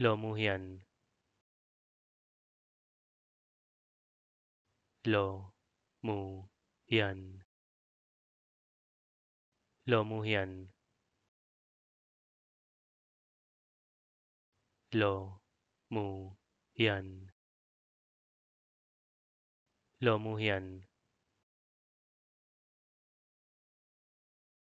lo lo lo mu mu mu Lomuyan lo mu Lomuyan